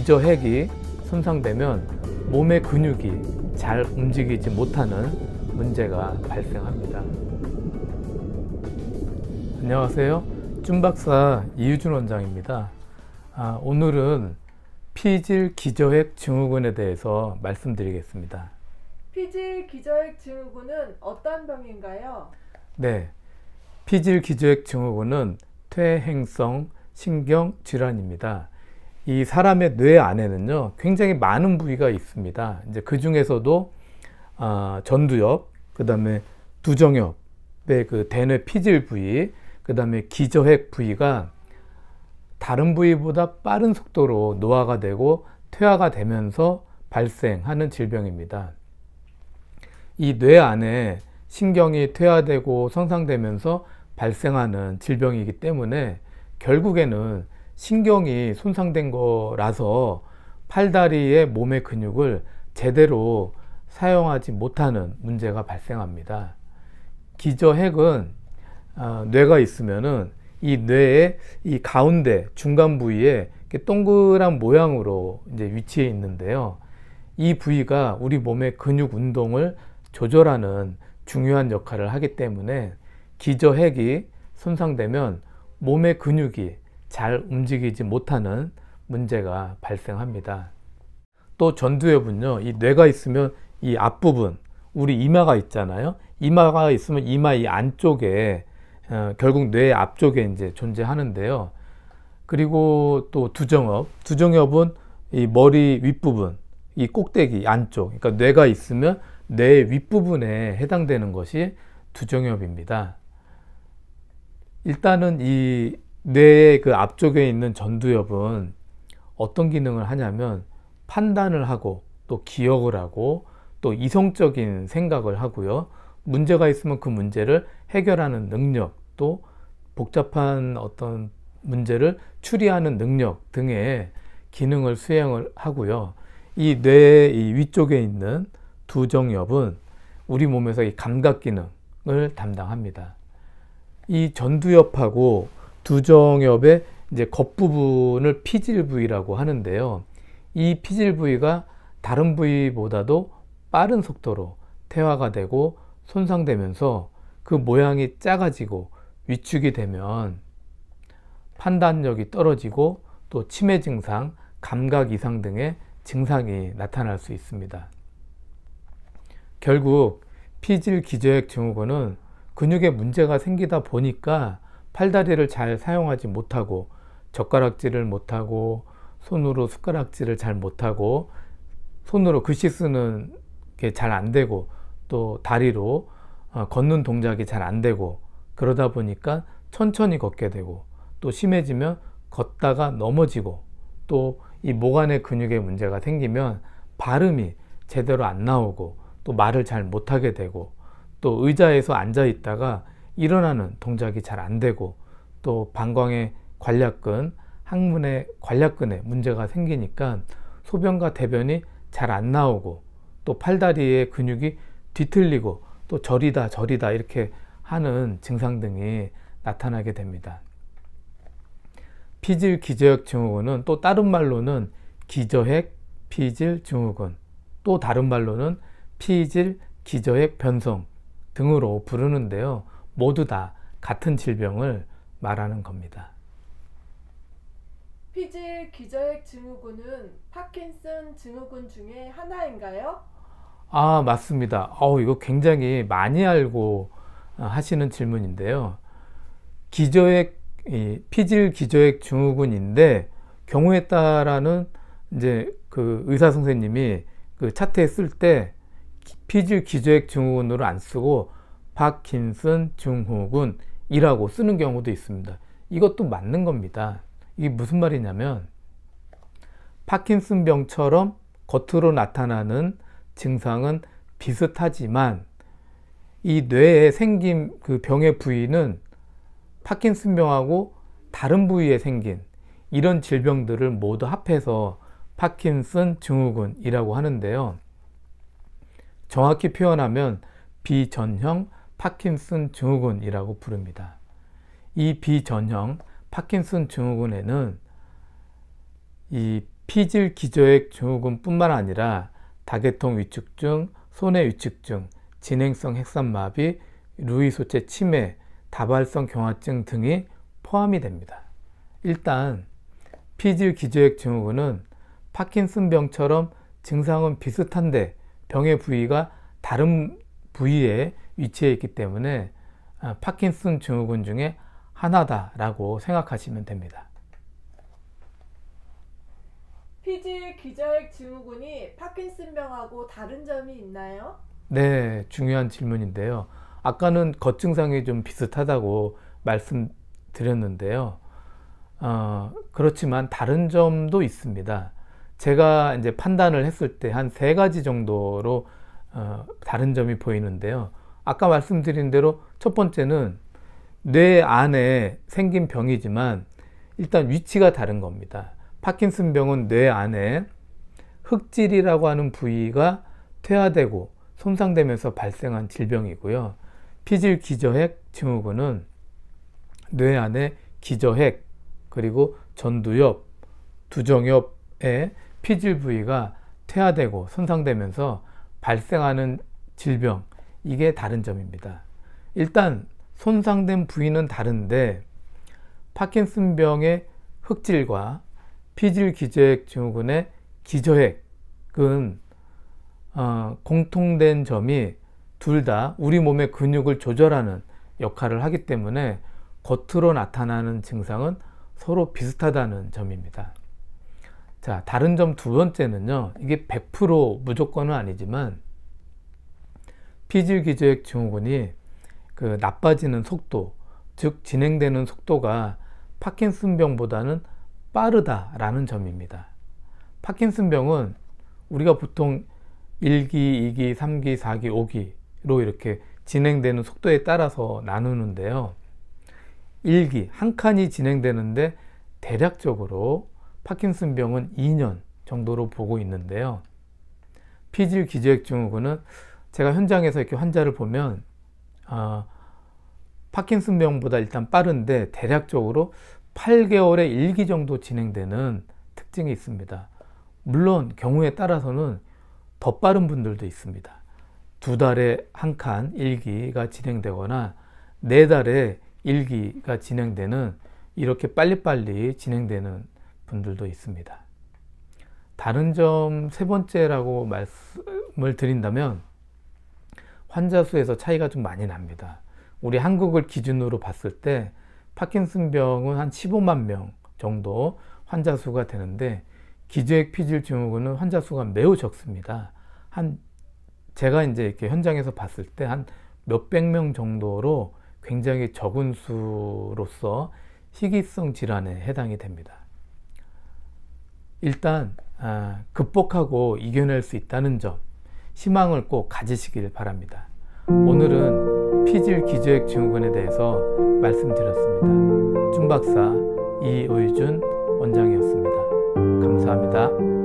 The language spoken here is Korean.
기저핵이 손상되면 몸의 근육이 잘 움직이지 못하는 문제가 발생합니다. 안녕하세요. 쭌박사 이유준 원장입니다. 아, 오늘은 피질 기저핵 증후군에 대해서 말씀드리겠습니다. 피질 기저핵 증후군은 어떤 병인가요? 네. 피질 기저핵 증후군은 퇴행성 신경 질환입니다. 이 사람의 뇌 안에는요 굉장히 많은 부위가 있습니다. 이제 그 중에서도 아, 전두엽, 그 다음에 두정엽의 그 대뇌 피질 부위, 그 다음에 기저핵 부위가 다른 부위보다 빠른 속도로 노화가 되고 퇴화가 되면서 발생하는 질병입니다. 이 뇌 안에 신경이 퇴화되고 손상되면서 발생하는 질병이기 때문에 결국에는 신경이 손상된 거라서 팔다리의 몸의 근육을 제대로 사용하지 못하는 문제가 발생합니다. 기저핵은 아, 뇌가 있으면은 이 뇌의 이 가운데 중간 부위에 동그란 모양으로 이제 위치해 있는데요. 이 부위가 우리 몸의 근육 운동을 조절하는 중요한 역할을 하기 때문에 기저핵이 손상되면 몸의 근육이 잘 움직이지 못하는 문제가 발생합니다. 또 전두엽은요, 이 뇌가 있으면 이 앞부분, 우리 이마가 있잖아요. 이마가 있으면 이마 이 안쪽에 어, 결국 뇌 앞쪽에 이제 존재하는데요. 그리고 또 두정엽, 두정엽은 이 머리 윗부분, 이 꼭대기 안쪽, 그러니까 뇌가 있으면 뇌 윗부분에 해당되는 것이 두정엽입니다. 일단은 이 뇌의 그 앞쪽에 있는 전두엽은 어떤 기능을 하냐면 판단을 하고 또 기억을 하고 또 이성적인 생각을 하고요. 문제가 있으면 그 문제를 해결하는 능력 또 복잡한 어떤 문제를 추리하는 능력 등의 기능을 수행을 하고요. 이 뇌의 이 위쪽에 있는 두정엽은 우리 몸에서 이 감각 기능을 담당합니다. 이 전두엽하고 두정엽의 이제 겉부분을 피질 부위라고 하는데요. 이 피질 부위가 다른 부위보다도 빠른 속도로 퇴화가 되고 손상되면서 그 모양이 작아지고 위축이 되면 판단력이 떨어지고 또 치매 증상, 감각 이상 등의 증상이 나타날 수 있습니다. 결국 피질 기저액 증후군은 근육에 문제가 생기다 보니까 팔다리를 잘 사용하지 못하고 젓가락질을 못하고 손으로 숟가락질을 잘 못하고 손으로 글씨 쓰는 게 잘 안 되고 또 다리로 어, 걷는 동작이 잘 안 되고 그러다 보니까 천천히 걷게 되고 또 심해지면 걷다가 넘어지고 또 이 모간의 근육에 문제가 생기면 발음이 제대로 안 나오고 또 말을 잘 못하게 되고 또 의자에서 앉아 있다가 일어나는 동작이 잘 안 되고 또 방광의 관략근, 항문의 관략근에 문제가 생기니까 소변과 대변이 잘 안 나오고 또 팔다리의 근육이 뒤틀리고 또 저리다 저리다 이렇게 하는 증상 등이 나타나게 됩니다. 피질 기저핵 증후군은 또 다른 말로는 기저핵 피질 증후군, 또 다른 말로는 피질 기저핵 변성 등으로 부르는데요. 모두 다 같은 질병을 말하는 겁니다. 피질 기저액 증후군은 파킨슨 증후군 중에 하나인가요? 아, 맞습니다. 어, 이거 굉장히 많이 알고 아, 하시는 질문인데요. 기저액, 피질 기저액 증후군인데 경우에 따라는 이제 그 의사 선생님이 그 차트에 쓸 때 피질 기저액 증후군으로 안 쓰고 박킨슨 증후군 이라고 쓰는 경우도 있습니다. 이것도 맞는 겁니다. 이게 무슨 말이냐면 파킨슨병처럼 겉으로 나타나는 증상은 비슷하지만 이 뇌에 생긴 그 병의 부위는 파킨슨병하고 다른 부위에 생긴 이런 질병들을 모두 합해서 파킨슨 증후군이라고 하는데요. 정확히 표현하면 비전형 파킨슨 증후군이라고 부릅니다. 이 비전형 파킨슨 증후군에는 이 피질 기저액 증후군뿐만 아니라 다계통 위축증, 손해 위축증, 진행성 핵산마비, 루이소체 치매, 다발성 경화증 등이 포함이 됩니다. 일단 피질 기저액 증후군은 파킨슨병처럼 증상은 비슷한데 병의 부위가 다른 부위에 위치해 있기 때문에 아, 파킨슨 증후군 중에 하나다라고 생각하시면 됩니다. 피지 기저액 증후군이 파킨슨병하고 다른 점이 있나요? 네, 중요한 질문인데요. 아까는 겉 증상이 좀 비슷하다고 말씀드렸는데요. 어, 그렇지만 다른 점도 있습니다. 제가 이제 판단을 했을 때 한 세 가지 정도로 어, 다른 점이 보이는데요. 아까 말씀드린 대로 첫 번째는 뇌 안에 생긴 병이지만 일단 위치가 다른 겁니다. 파킨슨 병은 뇌 안에 흑질이라고 하는 부위가 퇴화되고 손상되면서 발생한 질병이고요. 피질 기저핵 증후군은 뇌 안에 기저핵 그리고 전두엽, 두정엽의 피질 부위가 퇴화되고 손상되면서 발생하는 질병, 이게 다른 점입니다. 일단 손상된 부위는 다른데 파킨슨병의 흑질과 피질 기저액 증후군의 기저액은 어, 공통된 점이 둘 다 우리 몸의 근육을 조절하는 역할을 하기 때문에 겉으로 나타나는 증상은 서로 비슷하다는 점입니다. 자, 다른 점 두 번째는요. 이게 100% 무조건은 아니지만 피질기저액 증후군이 그 나빠지는 속도, 즉 진행되는 속도가 파킨슨병보다는 빠르다라는 점입니다. 파킨슨병은 우리가 보통 1기, 2기, 3기, 4기, 5기로 이렇게 진행되는 속도에 따라서 나누는데요. 1기, 한 칸이 진행되는데 대략적으로 파킨슨병은 2년 정도로 보고 있는데요. 피질 기저액 증후군은 제가 현장에서 이렇게 환자를 보면 아, 파킨슨병보다 일단 빠른데 대략적으로 8개월에 1기 정도 진행되는 특징이 있습니다. 물론 경우에 따라서는 더 빠른 분들도 있습니다. 두 달에 한 칸 1기가 진행되거나 네 달에 1기가 진행되는 이렇게 빨리빨리 진행되는 분들도 있습니다. 다른 점 세 번째라고 말씀을 드린다면 환자 수에서 차이가 좀 많이 납니다. 우리 한국을 기준으로 봤을 때 파킨슨병은 한 15만 명 정도 환자 수가 되는데 기저액 피질 증후군은 환자 수가 매우 적습니다. 한 제가 이제 이렇게 현장에서 봤을 때 한 몇백 명 정도로 굉장히 적은 수로서 희귀성 질환에 해당이 됩니다. 일단 아, 극복하고 이겨낼 수 있다는 점 희망을 꼭 가지시길 바랍니다. 오늘은 피질 기저액 증후군에 대해서 말씀드렸습니다. 준 박사 이의준 원장이었습니다. 감사합니다.